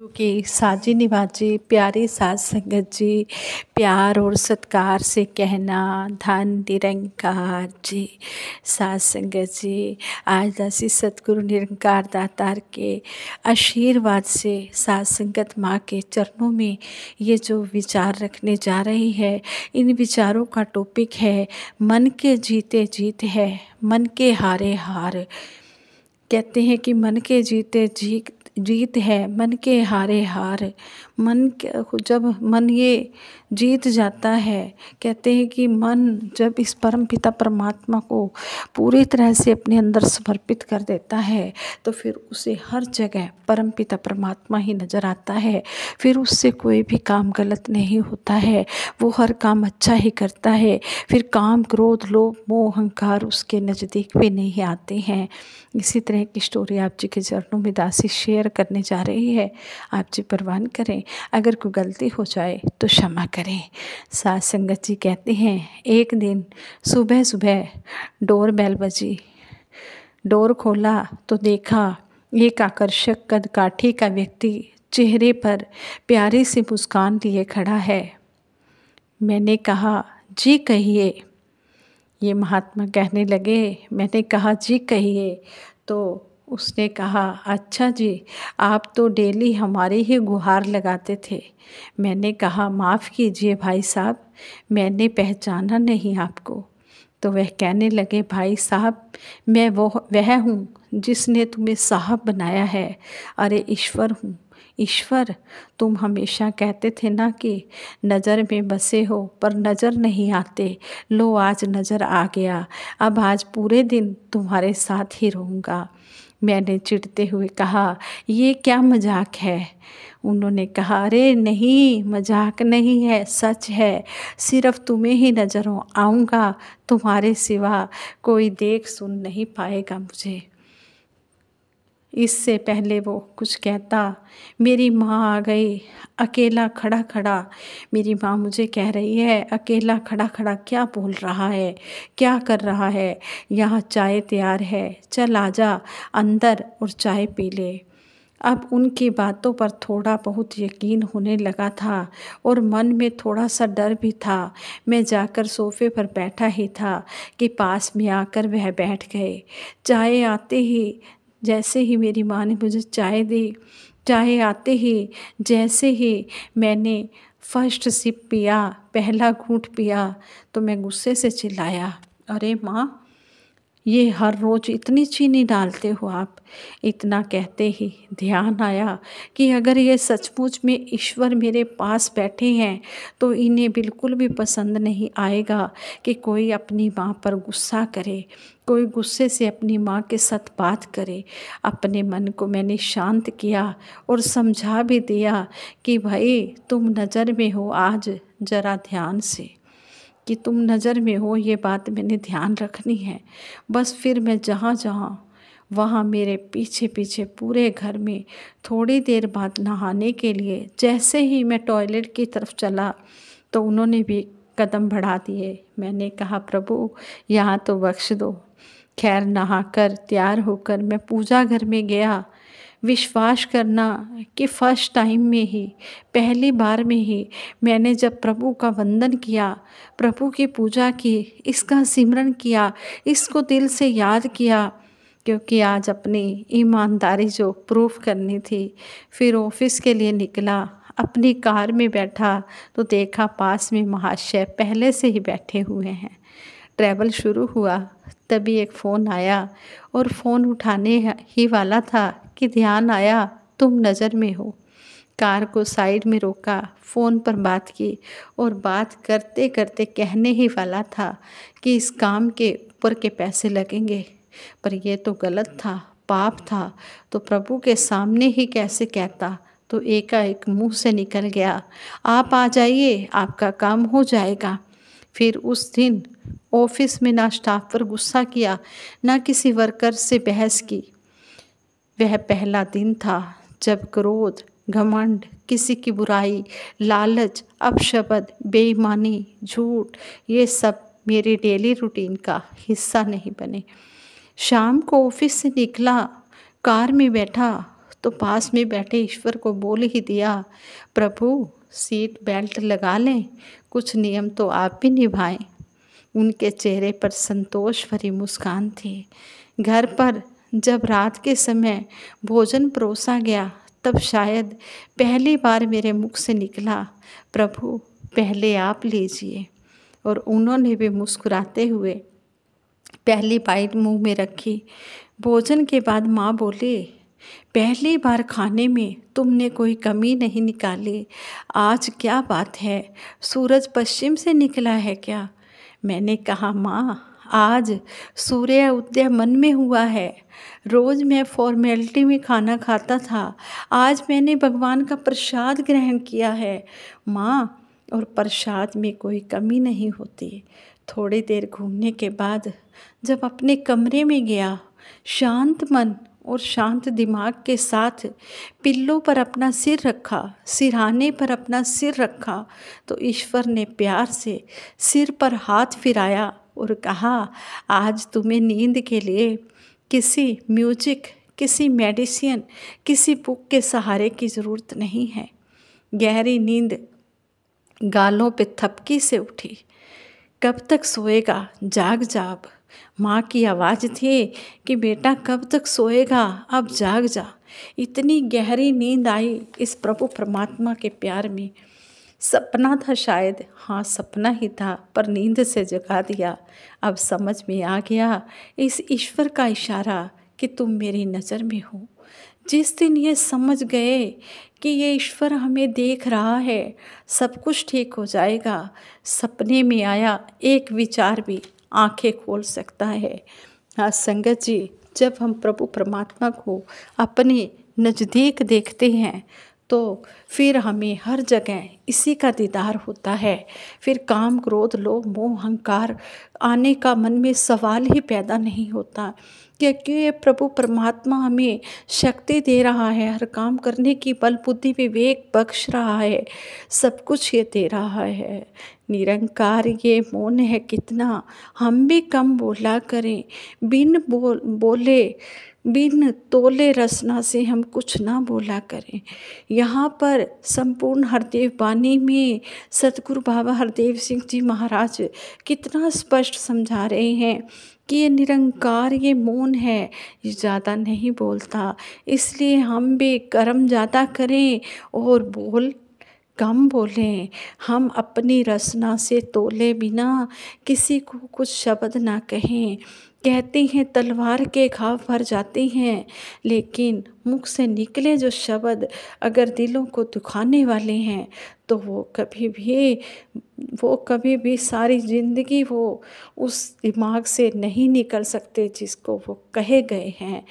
क्योंकि साजी निवाजी प्यारी साज संगत जी प्यार और सत्कार से कहना धन निरंकार जी साज संगत जी आज दासी सतगुरु निरंकार दातार के आशीर्वाद से साज संगत माँ के चरणों में ये जो विचार रखने जा रही है इन विचारों का टॉपिक है मन के जीते जीत है मन के हारे हार कहते हैं कि मन के जीते जीत जीत है मन के हारे हार मन जब मन ये जीत जाता है कहते हैं कि मन जब इस परम पिता परमात्मा को पूरी तरह से अपने अंदर समर्पित कर देता है तो फिर उसे हर जगह परम पिता परमात्मा ही नज़र आता है फिर उससे कोई भी काम गलत नहीं होता है वो हर काम अच्छा ही करता है फिर काम क्रोध लोभ मोह अहंकार उसके नज़दीक भी नहीं आते हैं इसी तरह की स्टोरी आप जी के चरणों में दासी शेयर करने जा रही है आप जी परवान करें अगर कोई गलती हो जाए तो क्षमा करें करें सास संगत जी कहते हैं एक दिन सुबह सुबह डोर बैल बजी डोर खोला तो देखा एक आकर्षक कद काठी का व्यक्ति चेहरे पर प्यारी सी मुस्कान लिए खड़ा है मैंने कहा जी कहिए ये महात्मा कहने लगे मैंने कहा जी कहिए तो उसने कहा अच्छा जी आप तो डेली हमारे ही गुहार लगाते थे मैंने कहा माफ़ कीजिए भाई साहब मैंने पहचाना नहीं आपको तो वह कहने लगे भाई साहब मैं वो वह हूँ जिसने तुम्हें साहब बनाया है अरे ईश्वर हूँ ईश्वर तुम हमेशा कहते थे ना कि नज़र में बसे हो पर नज़र नहीं आते लो आज नज़र आ गया अब आज पूरे दिन तुम्हारे साथ ही रहूँगा मैंने चिढ़ते हुए कहा ये क्या मजाक है उन्होंने कहा अरे नहीं मजाक नहीं है सच है सिर्फ तुम्हें ही नज़रों आऊँगा तुम्हारे सिवा कोई देख सुन नहीं पाएगा मुझे इससे पहले वो कुछ कहता मेरी माँ आ गई अकेला खड़ा खड़ा मेरी माँ मुझे कह रही है अकेला खड़ा खड़ा क्या बोल रहा है क्या कर रहा है यहाँ चाय तैयार है चल आ जा अंदर और चाय पी ले अब उनकी बातों पर थोड़ा बहुत यकीन होने लगा था और मन में थोड़ा सा डर भी था मैं जाकर सोफे पर बैठा ही था कि पास में आकर वह बैठ गए चाय आते ही जैसे ही मेरी माँ ने मुझे चाय दी चाय आते ही जैसे ही मैंने फर्स्ट सिप पिया पहला घूट पिया तो मैं गुस्से से चिल्लाया अरे माँ ये हर रोज़ इतनी चीनी डालते हो आप इतना कहते ही ध्यान आया कि अगर ये सचमुच में ईश्वर मेरे पास बैठे हैं तो इन्हें बिल्कुल भी पसंद नहीं आएगा कि कोई अपनी माँ पर गुस्सा करे कोई गुस्से से अपनी माँ के साथ बात करे अपने मन को मैंने शांत किया और समझा भी दिया कि भाई तुम नज़र में हो आज ज़रा ध्यान से कि तुम नज़र में हो ये बात मैंने ध्यान रखनी है बस फिर मैं जहाँ जहाँ वहाँ मेरे पीछे पीछे पूरे घर में थोड़ी देर बाद नहाने के लिए जैसे ही मैं टॉयलेट की तरफ चला तो उन्होंने भी कदम बढ़ा दिए मैंने कहा प्रभु यहाँ तो बख्श दो खैर नहाकर तैयार होकर मैं पूजा घर में गया विश्वास करना कि फर्स्ट टाइम में ही पहली बार में ही मैंने जब प्रभु का वंदन किया प्रभु की पूजा की इसका सिमरन किया इसको दिल से याद किया क्योंकि आज अपनी ईमानदारी जो प्रूफ करनी थी फिर ऑफिस के लिए निकला अपनी कार में बैठा तो देखा पास में महाशय पहले से ही बैठे हुए हैं ट्रैवल शुरू हुआ तभी एक फ़ोन आया और फ़ोन उठाने ही वाला था कि ध्यान आया तुम नज़र में हो कार को साइड में रोका फ़ोन पर बात की और बात करते करते कहने ही वाला था कि इस काम के ऊपर के पैसे लगेंगे पर यह तो गलत था पाप था तो प्रभु के सामने ही कैसे कहता तो एकाएक मुंह से निकल गया आप आ जाइए आपका काम हो जाएगा फिर उस दिन ऑफिस में ना स्टाफ पर गुस्सा किया ना किसी वर्कर से बहस की वह पहला दिन था जब क्रोध घमंड किसी की बुराई लालच अपशब्द बेईमानी झूठ ये सब मेरे डेली रूटीन का हिस्सा नहीं बने शाम को ऑफिस से निकला कार में बैठा तो पास में बैठे ईश्वर को बोल ही दिया प्रभु सीट बेल्ट लगा लें कुछ नियम तो आप भी निभाएं उनके चेहरे पर संतोष भरी मुस्कान थी घर पर जब रात के समय भोजन परोसा गया तब शायद पहली बार मेरे मुख से निकला प्रभु पहले आप लीजिए और उन्होंने भी मुस्कुराते हुए पहली बाइट मुंह में रखी भोजन के बाद माँ बोले पहली बार खाने में तुमने कोई कमी नहीं निकाली आज क्या बात है सूरज पश्चिम से निकला है क्या मैंने कहा माँ आज सूर्य उदय मन में हुआ है रोज़ मैं फॉर्मेलिटी में खाना खाता था आज मैंने भगवान का प्रसाद ग्रहण किया है माँ और प्रसाद में कोई कमी नहीं होती थोड़ी देर घूमने के बाद जब अपने कमरे में गया शांत मन और शांत दिमाग के साथ पिल्लों पर अपना सिर रखा सिरहाने पर अपना सिर रखा तो ईश्वर ने प्यार से सिर पर हाथ फिराया और कहा आज तुम्हें नींद के लिए किसी म्यूजिक किसी मेडिसिन किसी बुक के सहारे की ज़रूरत नहीं है गहरी नींद गालों पे थपकी से उठी कब तक सोएगा जाग जाब माँ की आवाज़ थी कि बेटा कब तक सोएगा अब जाग जा इतनी गहरी नींद आई इस प्रभु परमात्मा के प्यार में सपना था शायद हाँ सपना ही था पर नींद से जगा दिया अब समझ में आ गया इस ईश्वर का इशारा कि तुम मेरी नज़र में हो जिस दिन ये समझ गए कि ये ईश्वर हमें देख रहा है सब कुछ ठीक हो जाएगा सपने में आया एक विचार भी आंखें खोल सकता है हाँ संगत जी जब हम प्रभु परमात्मा को अपने नज़दीक देखते हैं तो फिर हमें हर जगह इसी का दीदार होता है फिर काम क्रोध लोभ मोह अहंकार आने का मन में सवाल ही पैदा नहीं होता क्योंकि ये प्रभु परमात्मा हमें शक्ति दे रहा है हर काम करने की बल बुद्धि विवेक बख्श रहा है सब कुछ ये दे रहा है निरंकार ये मौन है कितना हम भी कम बोला करें बिन बोल बोले बिन तोले रसना से हम कुछ ना बोला करें यहाँ पर संपूर्ण हरदेव वाणी में सतगुरु बाबा हरदेव सिंह जी महाराज कितना स्पष्ट समझा रहे हैं कि ये निरंकार ये मौन है ये ज़्यादा नहीं बोलता इसलिए हम भी कर्म ज़्यादा करें और बोल कम बोलें हम अपनी रसना से तोले बिना किसी को कुछ शब्द ना कहें कहते हैं तलवार के घाव भर जाते हैं लेकिन मुख से निकले जो शब्द अगर दिलों को दुखाने वाले हैं तो वो कभी भी वो कभी भी सारी ज़िंदगी वो उस दिमाग से नहीं निकल सकते जिसको वो कहे गए हैं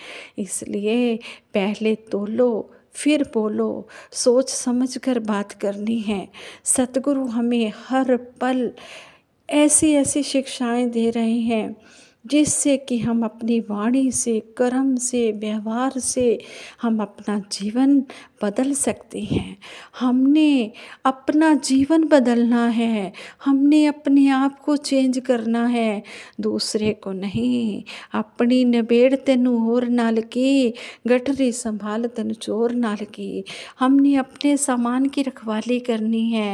इसलिए पहले तो लो फिर बोलो सोच समझ कर बात करनी है सतगुरु हमें हर पल ऐसी ऐसी शिक्षाएं दे रहे हैं जिससे कि हम अपनी वाणी से कर्म से व्यवहार से हम अपना जीवन बदल सकते हैं हमने अपना जीवन बदलना है हमने अपने आप को चेंज करना है दूसरे को नहीं अपनी नबेड़ तेन होर नाल की गठरी संभाल तेन चोर नाल की हमने अपने सामान की रखवाली करनी है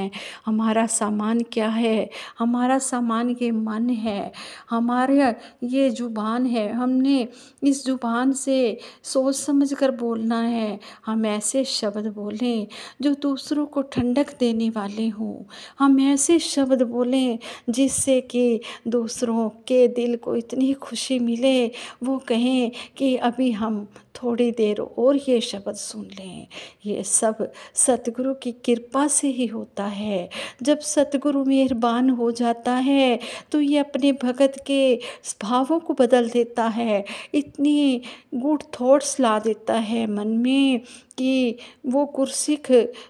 हमारा सामान क्या है हमारा सामान ये मन है हमारे ये ज़ुबान है हमने इस ज़ुबान से सोच समझ कर बोलना है हम ऐसे शब्द बोलें जो दूसरों को ठंडक देने वाले हों हम ऐसे शब्द बोलें जिससे कि दूसरों के दिल को इतनी खुशी मिले वो कहें कि अभी हम थोड़ी देर और ये शब्द सुन लें ये सब सतगुरु की कृपा से ही होता है जब सतगुरु मेहरबान हो जाता है तो ये अपने भगत के भावों को बदल देता है इतनी गुड थॉट्स ला देता है मन में कि वो गुरसिख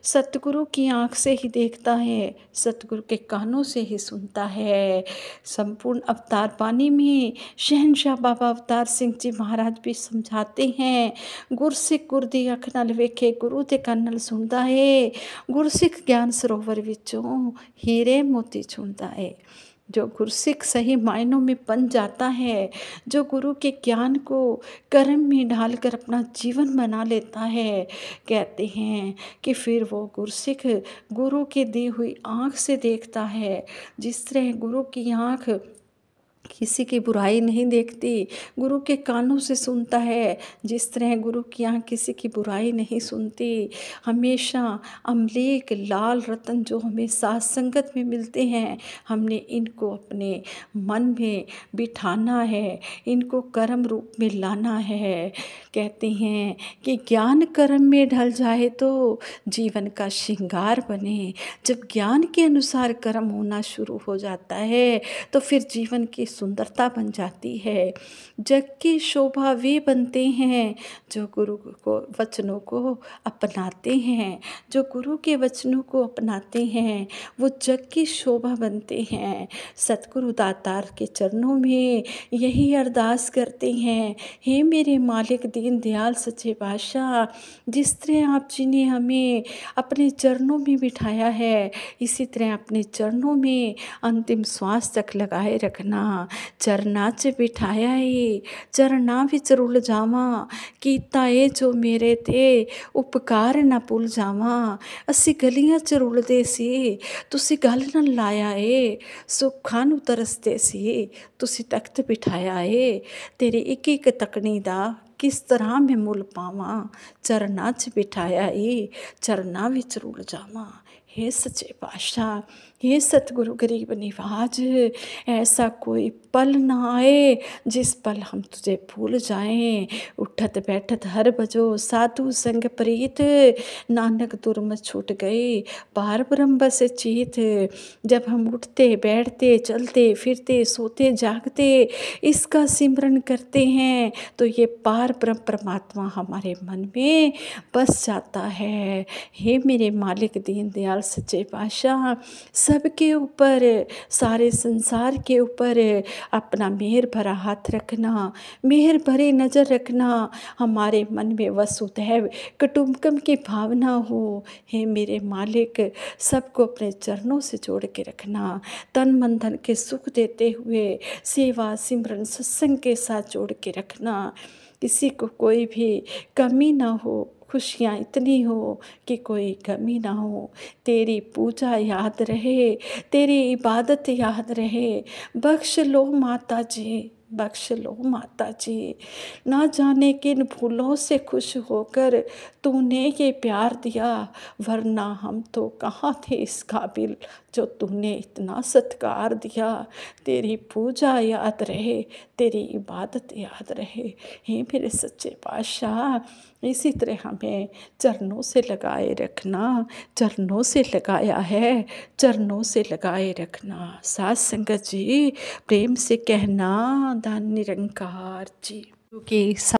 सतगुरु की आंख से ही देखता है सतगुरु के कानों से ही सुनता है संपूर्ण अवतार पानी में शहनशाह बाबा अवतार सिंह जी महाराज भी समझाते हैं ਹੈ ਗੁਰਸਿੱਖ ਗੁਰ ਦੀ ਅੱਖ ਨਾਲ ਵੇਖੇ ਗੁਰੂ ਤੇ ਕੰਨ ਨਾਲ ਸੁਣਦਾ ਹੈ ਗੁਰਸਿੱਖ ਗਿਆਨ ਸਰੋਵਰ ਵਿੱਚੋਂ ਹੀਰੇ ਮੋਤੀ ਚੁਣਦਾ ਹੈ जो गुरसिख सही मायनों में बन जाता है जो गुरु के ज्ञान को कर्म में ढालकर अपना जीवन बना लेता है कहते हैं कि फिर वो गुरसिख गुरु के दी हुई आँख से देखता है जिस तरह गुरु की आँख किसी की बुराई नहीं देखती गुरु के कानों से सुनता है जिस तरह गुरु की यहाँ किसी की बुराई नहीं सुनती हमेशा अमलेक लाल रतन जो हमें साथ संगत में मिलते हैं हमने इनको अपने मन में बिठाना है इनको कर्म रूप में लाना है कहते हैं कि ज्ञान कर्म में ढल जाए तो जीवन का श्रृंगार बने जब ज्ञान के अनुसार कर्म होना शुरू हो जाता है तो फिर जीवन के सुंदरता बन जाती है जग की शोभा वे बनते हैं जो गुरु को वचनों को अपनाते हैं जो गुरु के वचनों को अपनाते हैं वो जग की शोभा बनते हैं सतगुरु दातार के चरणों में यही अरदास करते हैं हे मेरे मालिक दीन दयाल सच्चे बादशाह जिस तरह आप जी ने हमें अपने चरणों में बिठाया है इसी तरह अपने चरणों में अंतिम श्वास तक लगाए रखना ਚਰਨਾ 'ਚ ਬਿਠਾਇਆ ਏ ਚਰਨਾ ਵਿੱਚ ਰੁਲ ਜਾਵਾਂ ਕੀਤਾ ਏ ਜੋ ਮੇਰੇ ਤੇ ਉਪਕਾਰ ਨਾ ਭੁੱਲ ਜਾਵਾਂ ਅਸੀਂ ਗਲੀਆਂ 'ਚ ਰੁਲਦੇ ਸੀ ਤੁਸੀਂ ਗੱਲ ਨਾਲ ਲਾਇਆ ਏ ਸੁੱਖਾਂ ਨੂੰ ਤਰਸਦੇ ਸੀ ਤੁਸੀਂ ਤਖਤ ਬਿਠਾਇਆ ਏ ਤੇਰੀ ਇੱਕ ਇੱਕ ਤਕਣੀ ਦਾ ਕਿਸ ਤਰ੍ਹਾਂ ਮੈਂ ਮੁੱਲ ਪਾਵਾਂ ਚਰਨਾ 'ਚ ਬਿਠਾਇਆ ਏ ਚਰਨਾ ਵਿੱਚ ਰੁਲ ਜਾਵਾਂ हे सच्चे पाशाह हे सतगुरु गरीब निवाज ऐसा कोई पल ना आए जिस पल हम तुझे भूल जाएं उठत बैठत हर बजो साधु संग प्रीत नानक दुर्म छूट गए पार ब्रह्म से चीत जब हम उठते बैठते चलते फिरते सोते जागते इसका सिमरन करते हैं तो ये पार ब्रह्म परमात्मा हमारे मन में बस जाता है हे मेरे मालिक दीन दयाल सच्चे पाशाह सबके ऊपर सारे संसार के ऊपर अपना मेहर भरा हाथ रखना मेहर भरे नज़र रखना हमारे मन में वसुदैव कुटुम्बकम की भावना हो हे मेरे मालिक सबको अपने चरणों से जोड़ के रखना तन मन धन के सुख देते हुए सेवा सिमरन सत्संग के साथ जोड़ के रखना किसी को कोई भी कमी ना हो खुशियाँ इतनी हो कि कोई कमी ना हो तेरी पूजा याद रहे तेरी इबादत याद रहे बख्श लो माता जी बख्श लो माता जी ना जाने किन फूलों से खुश होकर तूने ये प्यार दिया वरना हम तो कहाँ थे इस काबिल जो तूने इतना सत्कार दिया तेरी पूजा याद रहे तेरी इबादत याद रहे हे मेरे सच्चे बादशाह इसी तरह हमें चरणों से लगाए रखना चरणों से लगाया है चरणों से लगाए रखना सास संगत जी प्रेम से कहना दान निरंकार जी क्योंकि